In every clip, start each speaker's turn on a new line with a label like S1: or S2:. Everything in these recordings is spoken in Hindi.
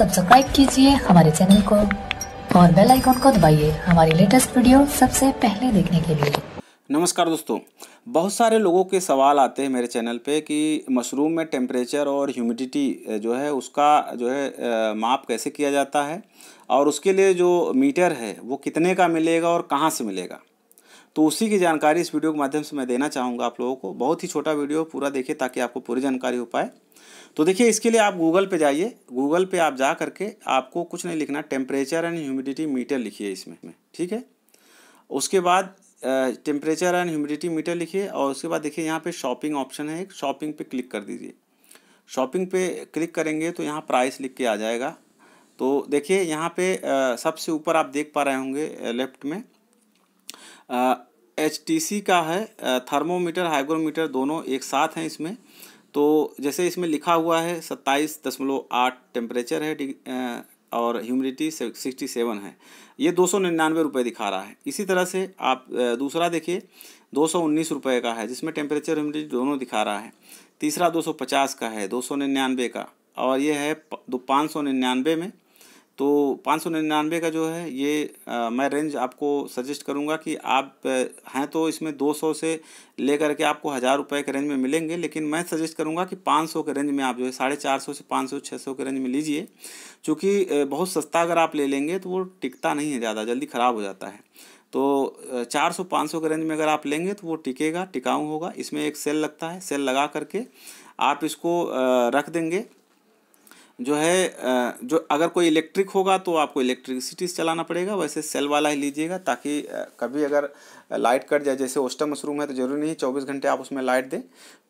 S1: सब्सक्राइब कीजिए हमारे चैनल को और बेल आइकॉन को दबाइए हमारी लेटेस्ट वीडियो सबसे पहले देखने के लिए नमस्कार दोस्तों बहुत सारे लोगों के सवाल आते हैं मेरे चैनल पे कि मशरूम में टेम्परेचर और ह्यूमिडिटी जो है उसका जो है माप कैसे किया जाता है और उसके लिए जो मीटर है वो कितने का मिलेगा और कहाँ से मिलेगा तो उसी की जानकारी इस वीडियो के माध्यम से मैं देना चाहूँगा आप लोगों को बहुत ही छोटा वीडियो पूरा देखिए ताकि आपको पूरी जानकारी हो पाए तो देखिए इसके लिए आप गूगल पे जाइए गूगल पे आप जा करके आपको कुछ नहीं लिखना टेम्परेचर एंड ह्यूमिडिटी मीटर लिखिए इसमें ठीक है उसके बाद टेम्परेचर एंड ह्यूमिडिटी मीटर लिखिए और उसके बाद देखिए यहाँ पे शॉपिंग ऑप्शन है एक शॉपिंग पे क्लिक कर दीजिए शॉपिंग पे क्लिक करेंगे तो यहाँ प्राइस लिख के आ जाएगा तो देखिए यहाँ पर सबसे ऊपर आप देख पा रहे होंगे लेफ्ट में एच टी सी का है थर्मोमीटर हाइग्रोमीटर दोनों एक साथ हैं इसमें तो जैसे इसमें लिखा हुआ है सत्ताईस दशमलव आठ टेम्परेचर है और ह्यूमिडिटी सिक्सटी सेवन है ये दो सौ निन्यानवे रुपये दिखा रहा है इसी तरह से आप दूसरा देखिए दो सौ उन्नीस रुपये का है जिसमें टेम्परेचर ह्यूमिडिटी दोनों दिखा रहा है तीसरा दो सौ पचास का है दो सौ निन्यानवे का और ये है दो पाँच सौ निन्यानवे में तो पाँच सौ निन्यानवे का जो है ये आ, मैं रेंज आपको सजेस्ट करूँगा कि आप हैं तो इसमें दो सौ से लेकर के आपको हज़ार रुपये के रेंज में मिलेंगे लेकिन मैं सजेस्ट करूँगा कि पाँच सौ के रेंज में आप जो है साढ़े चार सौ से पाँच सौ छः सौ के रेंज में लीजिए चूँकि बहुत सस्ता अगर आप ले लेंगे तो वो टिकता नहीं है ज़्यादा जल्दी ख़राब हो जाता है तो चार सौ पाँच सौ के रेंज में अगर आप लेंगे तो वो टिकेगा टिकाऊ होगा इसमें एक सेल लगता है सेल लगा करके आप इसको रख देंगे जो है जो अगर कोई इलेक्ट्रिक होगा तो आपको इलेक्ट्रिसिटी से चलाना पड़ेगा वैसे सेल वाला ही लीजिएगा ताकि कभी अगर लाइट कट जाए जैसे ओस्टा मशरूम है तो ज़रूरी नहीं चौबीस घंटे आप उसमें लाइट दें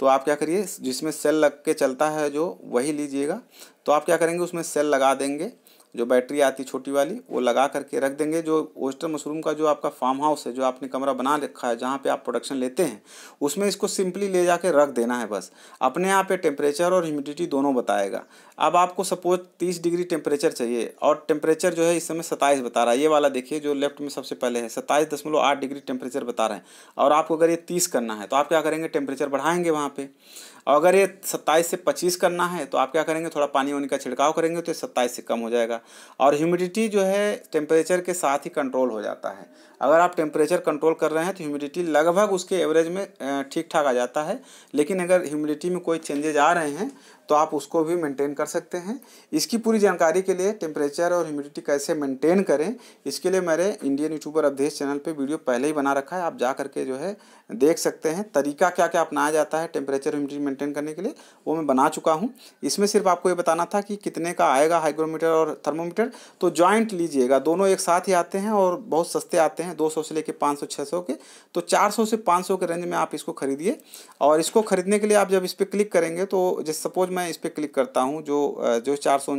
S1: तो आप क्या करिए जिसमें सेल लग के चलता है जो वही लीजिएगा तो आप क्या करेंगे उसमें सेल लगा देंगे जो बैटरी आती छोटी वाली वो लगा करके रख देंगे जो ओस्टर मशरूम का जो आपका फार्म हाउस है जो आपने कमरा बना रखा है जहाँ पे आप प्रोडक्शन लेते हैं उसमें इसको सिंपली ले जाके रख देना है बस अपने यहाँ पे टेम्परेचर और ह्यूमिडिटी दोनों बताएगा अब आपको सपोज तीस डिग्री टेम्परेचर चाहिए और टेम्परेचर जो है इस समय सत्ताईस बता रहा है ये वाला देखिए जो लेफ्ट में सबसे पहले है सत्ताईस दशमलव आठ डिग्री टेम्परेचर बता रहे हैं और आपको अगर ये तीस करना है तो आप क्या करेंगे टेम्परेचर बढ़ाएंगे वहाँ पर और अगर ये सत्ताईस से पच्चीस करना है तो आप क्या करेंगे थोड़ा पानी वानी का छिड़काव करेंगे तो ये सत्ताईस से कम हो जाएगा जाएगा और ह्यूमिडिटी जो है टेम्परेचर के साथ ही कंट्रोल हो जाता है अगर आप टेम्परेचर कंट्रोल कर रहे हैं तो ह्यूमिडिटी लगभग उसके एवरेज में ठीक ठाक आ जाता है लेकिन अगर ह्यूमिडिटी में कोई चेंजेज आ रहे हैं तो आप उसको भी मेंटेन कर सकते हैं इसकी पूरी जानकारी के लिए टेम्परेचर और ह्यूमिडिटी कैसे मेंटेन करें इसके लिए मेरे इंडियन यूट्यूबर अवधेश चैनल पे वीडियो पहले ही बना रखा है आप जा करके जो है देख सकते हैं तरीका क्या क्या अपनाया जाता है टेम्परेचर ह्यूमिडिटी मेंटेन करने के लिए वो मैं बना चुका हूँ इसमें सिर्फ आपको ये बताना था कि कितने का आएगा हाइग्रोमीटर और थर्मोमीटर तो ज्वाइंट लीजिएगा दोनों एक साथ ही आते हैं और बहुत सस्ते आते हैं दो से लेकर पाँच सौ के तो चार से पाँच के रेंज में आप इसको खरीदिए और इसको खरीदने के लिए आप जब इस पर क्लिक करेंगे तो जैसे सपोज मैं मैं इस पर क्लिक करता हूँ जो जो चार सौ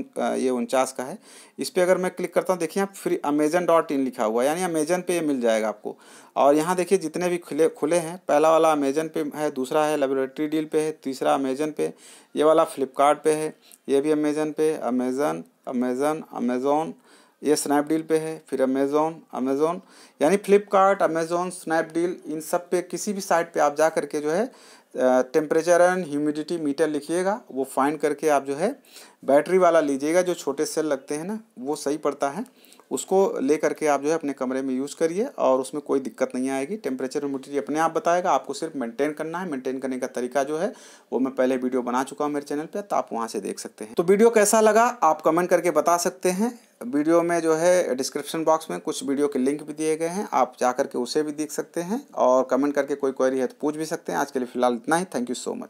S1: ये उनचास का है इस पर अगर मैं क्लिक करता हूँ देखिए यहाँ फ्री अमेजन डॉट इन लिखा हुआ है यानी अमेजन पे ये मिल जाएगा आपको और यहाँ देखिए जितने भी खुले खुले हैं पहला वाला अमेजन पे है दूसरा है लेबोरेटरी डील पे है तीसरा अमेजन पे ये वाला फ्लिपकार्ट है ये भी अमेजन पे अमेजन अमेजन अमेजोन ये स्नैपडील पे है फिर अमेज़ोन अमेज़ोन यानी फ्लिपकार्ट अमेज़ोन स्नैपडील इन सब पे किसी भी साइट पे आप जा करके जो है टेम्परेचर एंड ह्यूमिडिटी मीटर लिखिएगा वो फाइंड करके आप जो है बैटरी वाला लीजिएगा जो छोटे सेल लगते हैं ना वो सही पड़ता है उसको ले करके आप जो है अपने कमरे में यूज़ करिए और उसमें कोई दिक्कत नहीं आएगी टेम्परेचर ह्यूमिडिटी अपने आप बताएगा आपको सिर्फ मेंटेन करना है मेंटेन करने का तरीका जो है वो मैं पहले वीडियो बना चुका हूँ मेरे चैनल पर तो आप वहाँ से देख सकते हैं तो वीडियो कैसा लगा आप कमेंट करके बता सकते हैं वीडियो में जो है डिस्क्रिप्शन बॉक्स में कुछ वीडियो के लिंक भी दिए गए हैं आप जा करके उसे भी देख सकते हैं और कमेंट करके कोई क्वेरी है तो पूछ भी सकते हैं आज के लिए फिलहाल इतना ही थैंक यू सो मच